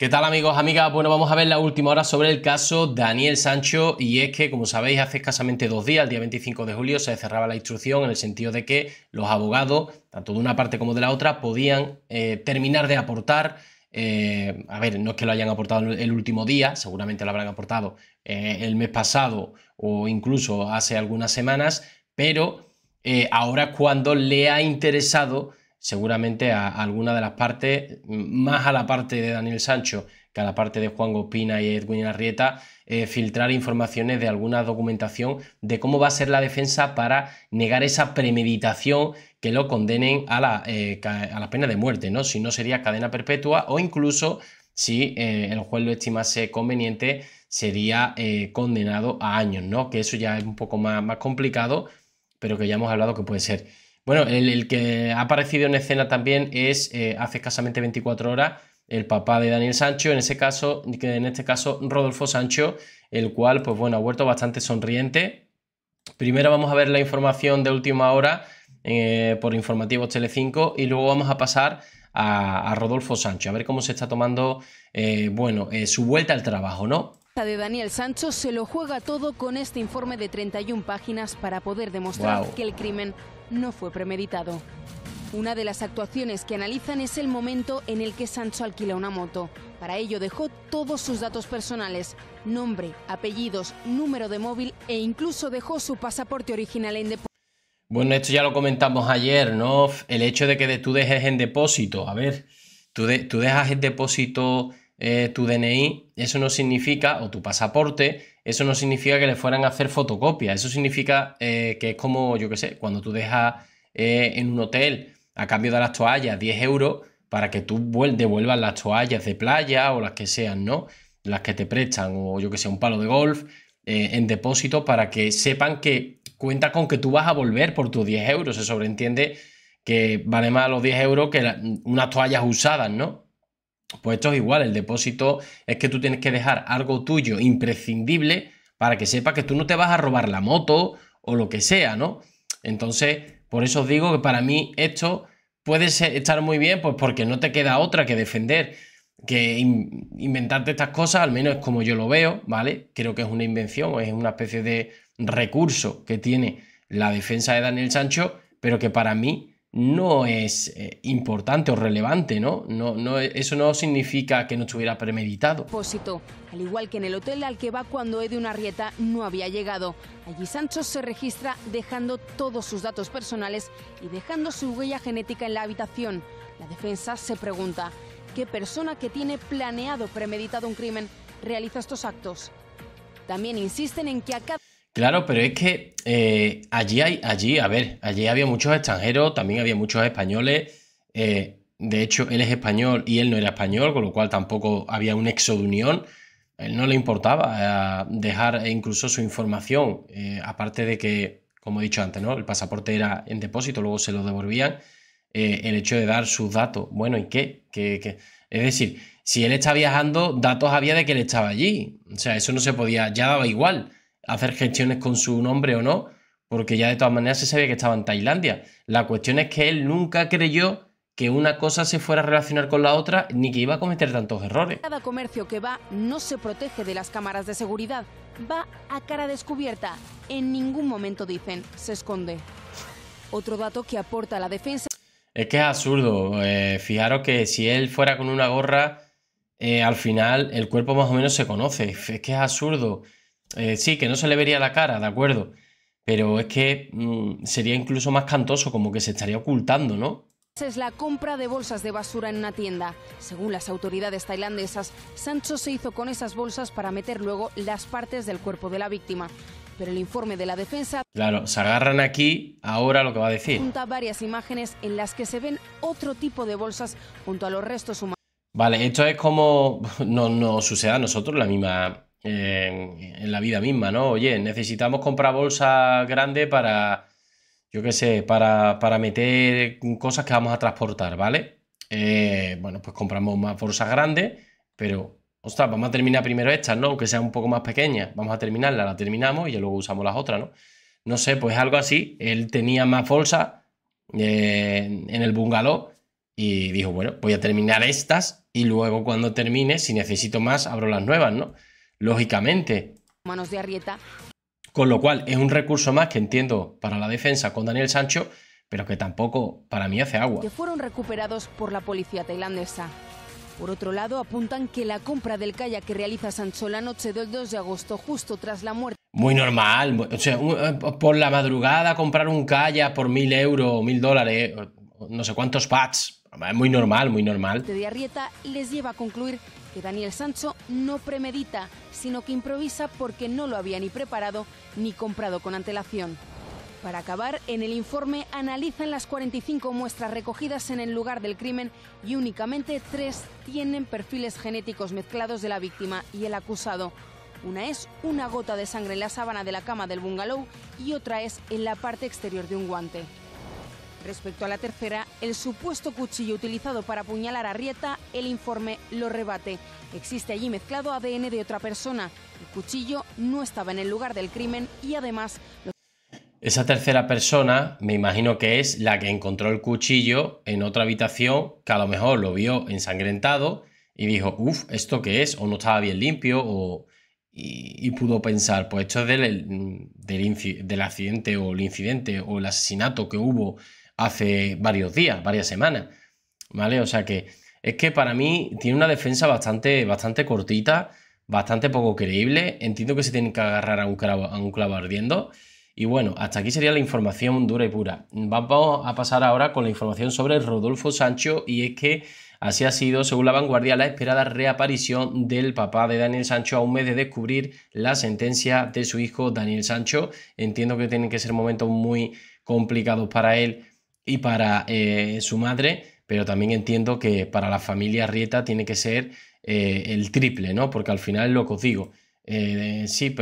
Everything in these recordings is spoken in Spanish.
¿Qué tal amigos, amigas? Bueno, vamos a ver la última hora sobre el caso Daniel Sancho y es que, como sabéis, hace escasamente dos días, el día 25 de julio, se cerraba la instrucción en el sentido de que los abogados, tanto de una parte como de la otra, podían eh, terminar de aportar eh, a ver, no es que lo hayan aportado el último día, seguramente lo habrán aportado eh, el mes pasado o incluso hace algunas semanas, pero ahora cuando le ha interesado seguramente a, alguna de las partes, más a la parte de Daniel Sancho que a la parte de Juan Gopina y Edwin Arrieta, eh, filtrar informaciones de alguna documentación de cómo va a ser la defensa para negar esa premeditación que lo condenen a la, eh, a la pena de muerte, ¿no? Si no sería cadena perpetua o incluso, si eh, el juez lo estimase conveniente, sería condenado a años, ¿no? Que eso ya es un poco más, más complicado, pero que ya hemos hablado que puede ser. Bueno, el, que ha aparecido en escena también es eh, hace escasamente 24 horas el papá de Daniel Sancho, en ese caso, en este caso Rodolfo Sancho, el cual, pues bueno, ha vuelto bastante sonriente. Primero vamos a ver la información de última hora eh, por informativos Telecinco y luego vamos a pasar a, Rodolfo Sancho, a ver cómo se está tomando, eh, bueno, su vuelta al trabajo, ¿no? de Daniel Sancho se lo juega todo con este informe de 31 páginas para poder demostrar que el crimen no fue premeditado. Una de las actuaciones que analizan es el momento en el que Sancho alquila una moto. Para ello dejó todos sus datos personales, nombre, apellidos, número de móvil e incluso dejó su pasaporte original en depósito. Bueno, esto ya lo comentamos ayer, ¿no? El hecho de que tú dejes en depósito, a ver, tú, dejas en depósito eh, tu DNI, eso no significa, o tu pasaporte, eso no significa que le fueran a hacer fotocopia eso significa eh, que es como, yo qué sé, cuando tú dejas eh, en un hotel a cambio de las toallas 10 euros para que tú devuelvas las toallas de playa o las que sean, ¿no? Las que te prestan o yo que sé, un palo de golf eh, en depósito para que sepan que cuenta con que tú vas a volver por tus 10 euros, se sobreentiende que vale más los 10 euros que unas toallas usadas, ¿no? Pues esto es igual, el depósito es que tú tienes que dejar algo tuyo imprescindible para que sepa que tú no te vas a robar la moto o lo que sea, ¿no? Entonces, por eso os digo que para mí esto puede estar muy bien, pues porque no te queda otra que defender, que inventarte estas cosas, al menos es como yo lo veo, ¿vale? Creo que es una invención, es una especie de recurso que tiene la defensa de Daniel Sancho, pero que para mí no es eh, importante o relevante, ¿no? No, ¿no? Eso no significa que no estuviera premeditado. al igual que en el hotel al que va cuando una rieta no había llegado. Allí Sancho se registra dejando todos sus datos personales y dejando su huella genética en la habitación. La defensa se pregunta, ¿qué persona que tiene planeado premeditado un crimen realiza estos actos? También insisten en que a cada... Claro, pero es que eh, allí hay, allí, a ver, allí había muchos extranjeros, también había muchos españoles. Eh, de hecho, él es español y él no era español, con lo cual tampoco había un exo de unión. él no le importaba ah, dejar incluso su información, eh, aparte de que, como he dicho antes, ¿no? el pasaporte era en depósito, luego se lo devolvían. el hecho de dar sus datos, bueno, ¿y qué? ¿Qué, Es decir, si él está viajando, datos había de que él estaba allí. O sea, eso no se podía, ya daba igual hacer gestiones con su nombre o no, porque ya de todas maneras se sabía que estaba en Tailandia. La cuestión es que él nunca creyó que una cosa se fuera a relacionar con la otra ni que iba a cometer tantos errores. Cada comercio que va no se protege de las cámaras de seguridad, va a cara descubierta. En ningún momento dicen, se esconde. Otro dato que aporta la defensa... Es que es absurdo. Eh, fijaros que si él fuera con una gorra, eh, al final el cuerpo más o menos se conoce. Es que es absurdo. Eh, sí, que no se le vería la cara, de acuerdo. Pero es que mm, sería incluso más cantoso, como que se estaría ocultando, ¿no? es la compra de bolsas de basura en una tienda. Según las autoridades tailandesas, Sancho se hizo con esas bolsas para meter luego las partes del cuerpo de la víctima. Pero el informe de la defensa... Claro, se agarran aquí ahora lo que va a decir. Junta varias imágenes en las que se ven otro tipo de bolsas junto a los restos humanos. Vale, esto es como no no sucede a nosotros la misma en, la vida misma, ¿no? Oye, necesitamos comprar bolsa grandes para, yo qué sé, para, meter cosas que vamos a transportar, ¿vale? Eh, bueno, pues compramos más bolsas grandes, pero, ostras, vamos a terminar primero estas, ¿no? Aunque sea un poco más pequeñas, vamos a terminarla, la terminamos y ya luego usamos las otras, ¿no? No sé, pues algo así. Él tenía más bolsas eh, en el bungalow y dijo, bueno, voy a terminar estas y luego cuando termine, si necesito más, abro las nuevas, ¿no? lógicamente. Manos de Arrieta. Con lo cual es un recurso más que entiendo para la defensa con Daniel Sancho, pero que tampoco para mí hace agua. Que fueron recuperados por la policía tailandesa. Por otro lado, apuntan que la compra del kayak que realiza Sancho la noche del 2 de agosto, justo tras la muerte. Muy normal, o sea, eh, por la madrugada comprar un kayak por mil euros, mil dólares, no sé cuántos pats. muy normal, muy normal. De Arrieta les lleva a concluir que Daniel Sancho no premedita, sino que improvisa porque no lo había ni preparado ni comprado con antelación. Para acabar, en el informe analizan las 45 muestras recogidas en el lugar del crimen y únicamente tres tienen perfiles genéticos mezclados de la víctima y el acusado. Una es una gota de sangre en la sábana de la cama del bungalow y otra es en la parte exterior de un guante. Respecto a la tercera, el supuesto cuchillo utilizado para apuñalar a Rieta, el informe lo rebate. Existe allí mezclado ADN de otra persona. El cuchillo no estaba en el lugar del crimen y además... Esa tercera persona me imagino que es la que encontró el cuchillo en otra habitación que a lo mejor lo vio ensangrentado y dijo, uff, ¿esto qué es? O no estaba bien limpio o... Y, pudo pensar, pues esto es del, del, del, accidente o el incidente o el asesinato que hubo hace varios días, varias semanas, ¿vale? O sea que es que para mí tiene una defensa bastante, bastante cortita, bastante poco creíble, entiendo que se tienen que agarrar a un a un clavo ardiendo. Y bueno, hasta aquí sería la información dura y pura. Vamos a pasar ahora con la información sobre Rodolfo Sancho y es que así ha sido, según la vanguardia, la esperada reaparición del papá de Daniel Sancho a un mes de descubrir la sentencia de su hijo Daniel Sancho. Entiendo que tienen que ser momentos muy complicados para él y para eh, su madre, pero también entiendo que para la familia Arrieta tiene que ser eh, el triple, ¿no? Porque al final lo que os digo. Eh, sí,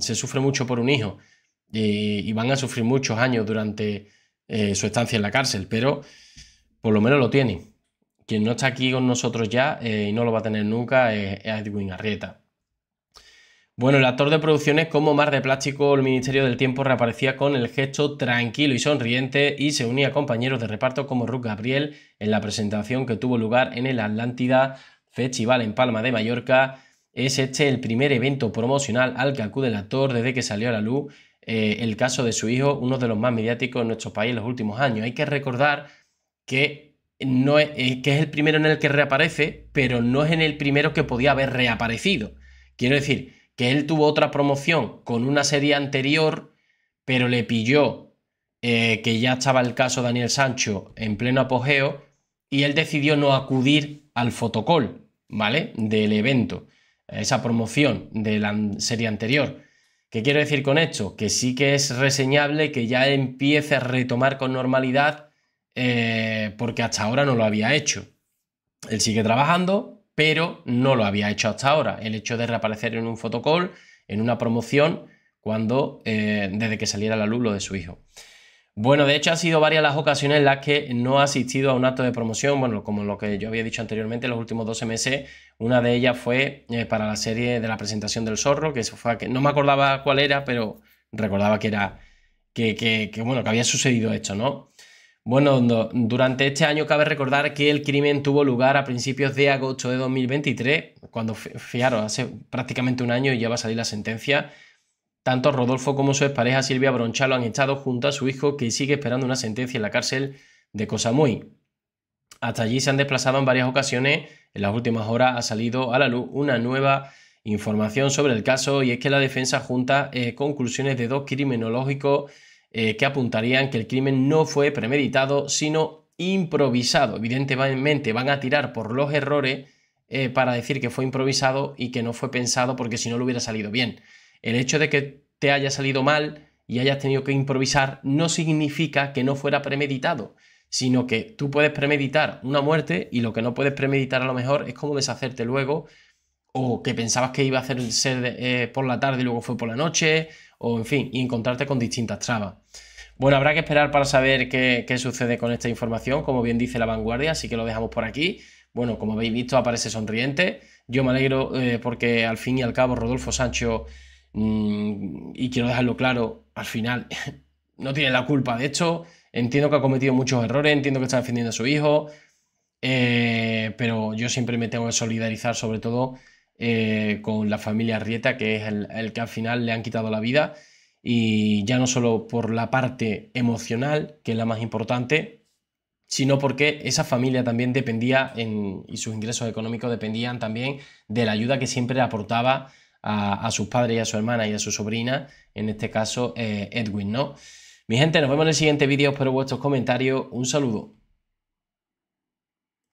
se sufre mucho por un hijo y, y van a sufrir muchos años durante su estancia en la cárcel, pero por lo menos lo tienen. Quien no está aquí con nosotros ya y no lo va a tener nunca es Edwin Arrieta. Bueno, el actor de producciones como Mar de Plástico, el Ministerio del Tiempo reaparecía con el gesto tranquilo y sonriente y se unía a compañeros de reparto como Ruth Gabriel en la presentación que tuvo lugar en el Atlántida Festival en Palma de Mallorca. Es este el primer evento promocional al que acude el actor desde que salió a la luz eh, el caso de su hijo, uno de los más mediáticos en nuestro país en los últimos años. Hay que recordar que, no es, eh, que es el primero en el que reaparece, pero no es en el primero que podía haber reaparecido. Quiero decir, que él tuvo otra promoción con una serie anterior, pero le pilló eh, que ya estaba el caso Daniel Sancho en pleno apogeo y él decidió no acudir al fotocol ¿vale? Del evento, esa promoción de la serie anterior. ¿Qué quiero decir con esto? Que sí que es reseñable que ya empiece a retomar con normalidad eh, porque hasta ahora no lo había hecho. Él sigue trabajando, pero no lo había hecho hasta ahora. El hecho de reaparecer en un fotocall, en una promoción, cuando eh, desde que saliera la luz de su hijo. Bueno, de hecho, ha sido varias las ocasiones en las que no ha asistido a un acto de promoción. Bueno, como lo que yo había dicho anteriormente, los últimos 12 meses, una de ellas fue eh, para la serie de la presentación del zorro, que eso fue que no me acordaba cuál era, pero recordaba que era que, bueno, que había sucedido esto, ¿no? Bueno, durante este año cabe recordar que el crimen tuvo lugar a principios de agosto de 2023, cuando, fijaros, hace prácticamente un año y ya va a salir la sentencia. Tanto Rodolfo como su expareja Silvia Bronchalo han estado junto a su hijo que sigue esperando una sentencia en la cárcel de muy. Hasta allí se han desplazado en varias ocasiones. En las últimas horas ha salido a la luz una nueva información sobre el caso y es que la defensa junta eh, conclusiones de dos criminológicos eh, que apuntarían que el crimen no fue premeditado, sino improvisado. Evidentemente van a tirar por los errores eh, para decir que fue improvisado y que no fue pensado porque si no lo hubiera salido bien. El hecho de que te haya salido mal y hayas tenido que improvisar no significa que no fuera premeditado, sino que tú puedes premeditar una muerte y lo que no puedes premeditar a lo mejor es cómo deshacerte luego o que pensabas que iba a hacer ser eh, por la tarde y luego fue por la noche o en fin, y encontrarte con distintas trabas. Bueno, habrá que esperar para saber qué, qué sucede con esta información, como bien dice la vanguardia, así que lo dejamos por aquí. Bueno, como habéis visto, aparece sonriente. Yo me alegro eh, porque al fin y al cabo Rodolfo Sancho, mm, y quiero dejarlo claro, al final no tiene la culpa de esto. Entiendo que ha cometido muchos errores, entiendo que está defendiendo a su hijo, eh, pero yo siempre me tengo que solidarizar sobre todo eh, con la familia Rieta, que es el, que al final le han quitado la vida, y ya no solo por la parte emocional, que es la más importante, sino porque esa familia también dependía en, y sus ingresos económicos dependían también de la ayuda que siempre aportaba a, sus padres y a su hermana y a su sobrina, en este caso eh, Edwin, ¿no? Mi gente, nos vemos en el siguiente vídeo, espero vuestros comentarios, un saludo.